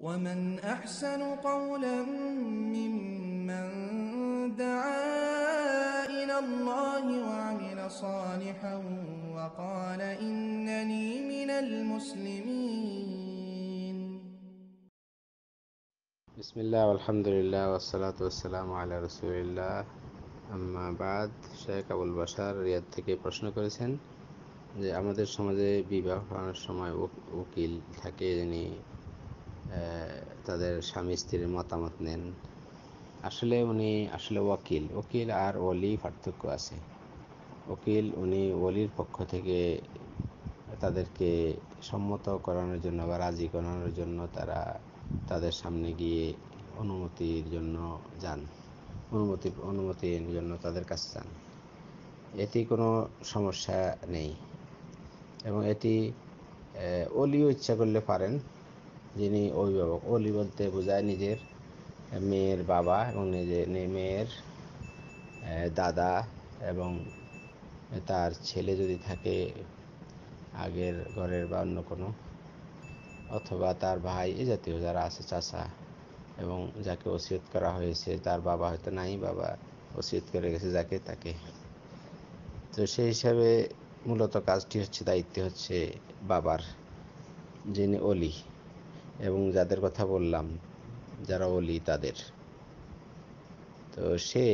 ومن أحسن قولا ممن دعا إلى الله وعمل صالحا وقال إنني من المسلمين بسم الله والحمد لله والصلاة والسلام على رسول الله أما بعد شيخ أبو البشر يتكي থেকে প্রশ্ন করেছেন যে আমাদের সমাজে বিবাহ করানোর সময় উকিল থাকে যিনি তাদের স্বামী স্ত্রীর মতামত নেন আসলে উনি আসলে ওকিল ওকিল আর ওলি পার্থক্য আছে ওকিল উনি ওলির পক্ষ থেকে তাদেরকে সম্মত করানোর জন্য বা রাজি করানোর জন্য তারা তাদের সামনে গিয়ে অনুমতির জন্য যান অনুমতির অনুমতির জন্য তাদের কাছে যান এটি কোনো সমস্যা নেই এবং এটি অলিও ইচ্ছা করলে পারেন যিনি অভিভাবক অলি বলতে বোঝায় নিজের মেয়ের বাবা এবং নিজের মেয়ের দাদা এবং তার ছেলে যদি থাকে আগের ঘরের বা অন্য কোনো অথবা তার ভাই এ জাতীয় যারা আছে চাচা এবং যাকে ওসিয়ত করা হয়েছে তার বাবা হয়তো নাই বাবা ওসিয়ত করে গেছে যাকে তাকে তো সেই হিসাবে মূলত কাজটি হচ্ছে দায়িত্ব হচ্ছে বাবার যিনি অলি এবং যাদের কথা বললাম যারা অলি তাদের তো সে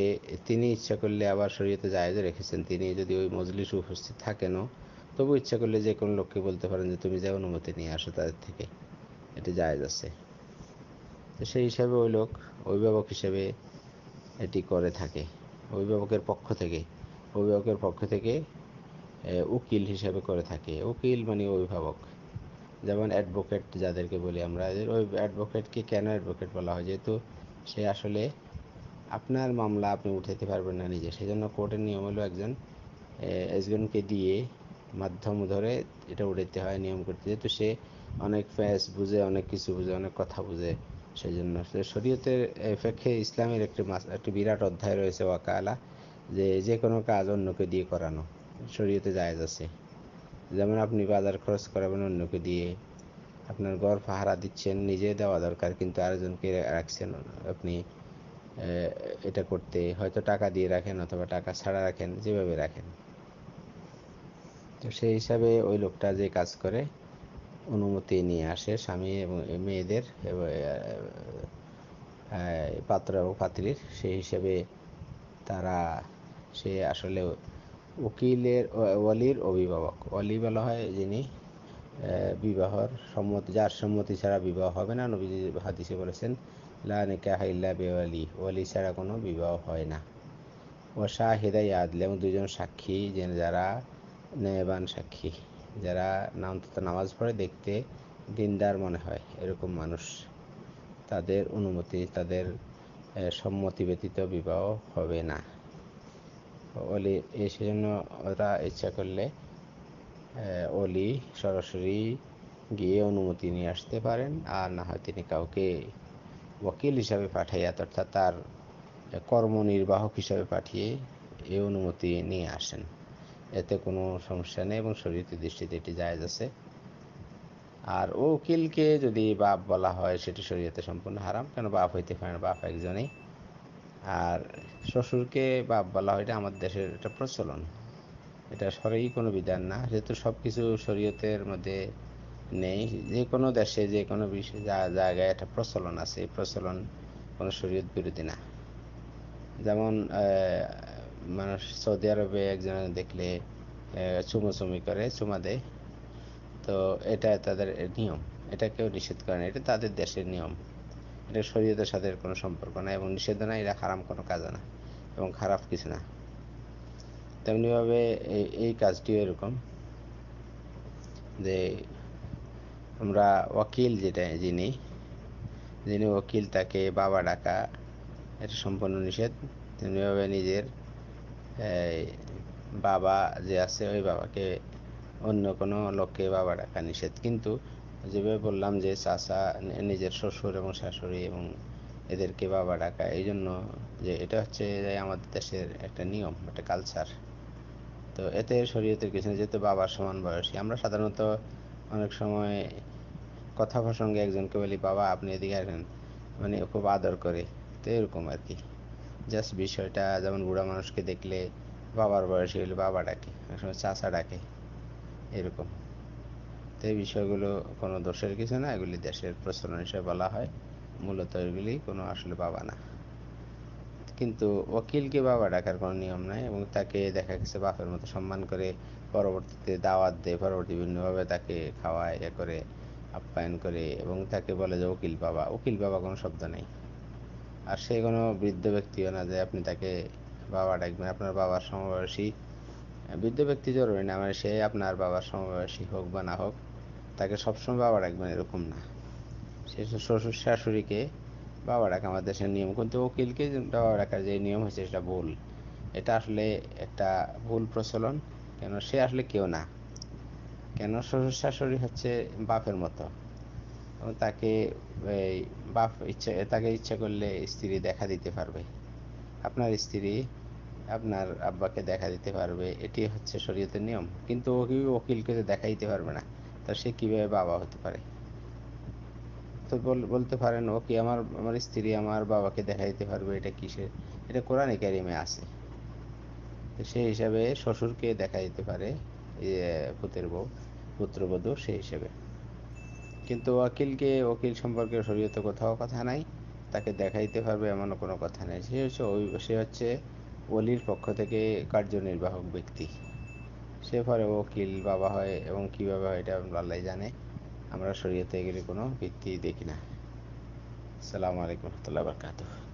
তিনি ইচ্ছা করলে আবার শরীয়তে জায়জ রেখেছেন তিনি যদি ওই মজলিস উপস্থিত থাকেনও তবু ইচ্ছা করলে যে কোনো লোককে বলতে পারেন যে তুমি যে অনুমতি নিয়ে আসো তাদের থেকে এটি জায়জ আছে তো সেই হিসাবে ওই লোক অভিভাবক হিসেবে এটি করে থাকে অভিভাবকের পক্ষ থেকে অভিভাবকের পক্ষ থেকে উকিল হিসাবে করে থাকে উকিল মানে অভিভাবক যেমন অ্যাডভোকেট যাদেরকে বলি আমরা ওই অ্যাডভোকেটকে কেন অ্যাডভোকেট বলা হয় যেহেতু সে আসলে আপনার মামলা আপনি উঠাইতে পারবেন না নিজে সেজন্য কোর্টের নিয়ম হলো একজন একজনকে দিয়ে মাধ্যম ধরে এটা উঠাইতে হয় নিয়ম করতে যেহেতু সে অনেক ফ্যাস বুঝে অনেক কিছু বুঝে অনেক কথা বুঝে সেই জন্য শরীয়তের এফেক্ষে ইসলামের একটি একটি বিরাট অধ্যায় রয়েছে ওয়াকালা যে যে কোনো কাজ অন্যকে দিয়ে করানো শরীয়তে জায়েজ আছে যেমন আপনি বাজার খরচ করাবেন অন্যকে দিয়ে আপনার ঘর ভাড়া দিচ্ছেন নিজে দেওয়া দরকার কিন্তু আরেকজনকে রাখছেন আপনি এটা করতে হয়তো টাকা দিয়ে রাখেন অথবা টাকা ছাড়া রাখেন যেভাবে রাখেন তো সেই হিসাবে ওই লোকটা যে কাজ করে অনুমতি নিয়ে আসে স্বামী এবং মেয়েদের পাত্র এবং পাত্রীর সেই হিসাবে তারা সে আসলে উকিলের ওয়ালির অভিভাবক ওয়ালি বলা হয় যিনি বিবাহর সম্মতি যার সম্মতি ছাড়া বিবাহ হবে না নবীজি হাদিসে বলেছেন লা নিকাহ বেওয়ালি ওয়ালি ছাড়া কোনো বিবাহ হয় না ও শাহিদা ইয়াদলে এবং দুজন সাক্ষী যে যারা নেবান সাক্ষী যারা নাম নামাজ পড়ে দেখতে দিনদার মনে হয় এরকম মানুষ তাদের অনুমতি তাদের সম্মতি ব্যতীত বিবাহ হবে না অলি সেজন্য ওরা ইচ্ছা করলে অলি সরাসরি গিয়ে অনুমতি নিয়ে আসতে পারেন আর না হয় তিনি কাউকে ওকিল হিসাবে পাঠাইয়া অর্থাৎ তার কর্মনির্বাহক হিসাবে পাঠিয়ে এই অনুমতি নিয়ে আসেন এতে কোনো সমস্যা নেই এবং শরীরের দৃষ্টিতে এটি জায়জ আছে আর উকিলকে যদি বাপ বলা হয় সেটি শরীরতে সম্পূর্ণ হারাম কেন বাপ হইতে পারে না বাপ একজনেই আর শ্বশুরকে বাপ বলা হয় এটা আমার দেশের একটা প্রচলন এটা সরই কোনো বিধান না যেহেতু সব কিছু শরীয়তের মধ্যে নেই যে কোনো দেশে যে কোনো বিষয় জায়গায় একটা প্রচলন আছে এই প্রচলন কোনো শরীয়ত বিরোধী না যেমন মানুষ সৌদি আরবে একজন দেখলে চুমোচুমি করে চুমা দেয় তো এটা তাদের নিয়ম এটা কেউ নিষেধ করে না এটা তাদের দেশের নিয়ম এটা শরীয়তের সাথে কোনো সম্পর্ক না এবং নিষেধনা এটা হারাম কোনো কাজ না এবং খারাপ কিছু না তেমনিভাবে এই কাজটিও এরকম যে আমরা ওকিল যেটা যিনি যিনি ওকিল তাকে বাবা ডাকা এটা সম্পূর্ণ নিষেধ তেমনিভাবে নিজের বাবা যে আছে ওই বাবাকে অন্য কোনো লোককে বাবা ডাকা নিষেধ কিন্তু যেভাবে বললাম যে চাচা নিজের শ্বশুর এবং শাশুড়ি এবং এদেরকে বাবা ডাকা এই জন্য যে এটা হচ্ছে আমাদের দেশের একটা নিয়ম একটা কালচার তো এতে শরীয়তের কিছু না যেহেতু বাবার সমান বয়সী আমরা সাধারণত অনেক সময় কথা প্রসঙ্গে একজনকে বলি বাবা আপনি এদিকে আসেন মানে খুব আদর করে তো এরকম আর কি জাস্ট বিষয়টা যেমন বুড়া মানুষকে দেখলে বাবার বয়সী হলে বাবা ডাকে অনেক সময় চাচা ডাকে এরকম এই বিষয়গুলো কোনো দোষের কিছু না এগুলি দেশের প্রচলন হিসেবে বলা হয় মূলত এগুলি কোনো আসলে বাবা না কিন্তু ওকিলকে বাবা ডাকার কোনো নিয়ম নাই এবং তাকে দেখা গেছে বাপের মতো সম্মান করে পরবর্তীতে দাওয়াত দেয় পরবর্তী বিভিন্নভাবে তাকে খাওয়ায় এ করে আপ্যায়ন করে এবং তাকে বলে যে উকিল বাবা উকিল বাবা কোনো শব্দ নেই আর সে কোনো বৃদ্ধ ব্যক্তিও না যে আপনি তাকে বাবা ডাকবেন আপনার বাবার সমবয়সী বৃদ্ধ ব্যক্তি জরুরি না মানে সে আপনার বাবার সমবয়সী হোক বা না হোক তাকে সবসময় বাবা রাখবেন এরকম না সে শ্বশুর শাশুড়িকে বাবা রাখা আমাদের দেশের নিয়ম কিন্তু উকিলকে বাবা রাখার যে নিয়ম হয়েছে সেটা ভুল এটা আসলে একটা ভুল প্রচলন কেন সে আসলে কেউ না কেন শ্বশুর শাশুড়ি হচ্ছে বাপের মতো তাকে বাপ ইচ্ছে তাকে ইচ্ছা করলে স্ত্রী দেখা দিতে পারবে আপনার স্ত্রী আপনার আব্বাকে দেখা দিতে পারবে এটি হচ্ছে শরীয়তের নিয়ম কিন্তু ওকে ওকিলকে দেখা দিতে পারবে না তা সে কীভাবে বাবা হতে পারে তো বলতে পারেন ও কি আমার আমার স্ত্রী আমার বাবাকে দেখা দিতে পারবে এটা কিসের এটা কোরআন একাডেমি আছে তো সেই হিসাবে শ্বশুরকে দেখা দিতে পারে পুতের বউ পুত্রবধূ সেই হিসাবে কিন্তু ওকিলকে ওকিল সম্পর্কে শরীয়তে কোথাও কথা নাই তাকে দেখাইতে পারবে এমনও কোনো কথা নেই সে হচ্ছে সে হচ্ছে ওলির পক্ষ থেকে কার্যনির্বাহক ব্যক্তি সে পরে ওকিল বাবা হয় এবং কীভাবে হয় এটা আল্লাহ জানে আমরা শরীয়তে এগুলি কোনো ভিত্তি দেখি না আসসালামু আলাইকুম রহমতুল্লাহ বরকাতুহ